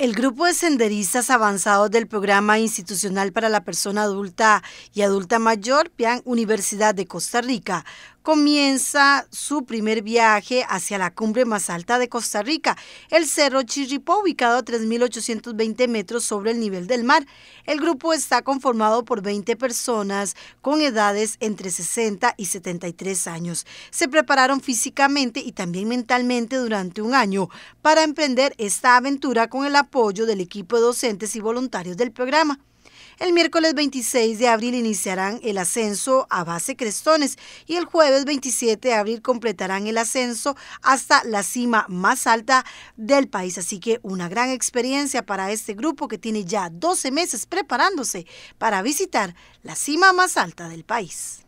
El grupo de senderistas avanzados del Programa Institucional para la Persona Adulta y Adulta Mayor, PIAN Universidad de Costa Rica, comienza su primer viaje hacia la cumbre más alta de Costa Rica, el Cerro Chirripó, ubicado a 3.820 metros sobre el nivel del mar. El grupo está conformado por 20 personas con edades entre 60 y 73 años. Se prepararon físicamente y también mentalmente durante un año para emprender esta aventura con el apoyo apoyo del equipo de docentes y voluntarios del programa. El miércoles 26 de abril iniciarán el ascenso a base Crestones y el jueves 27 de abril completarán el ascenso hasta la cima más alta del país. Así que una gran experiencia para este grupo que tiene ya 12 meses preparándose para visitar la cima más alta del país.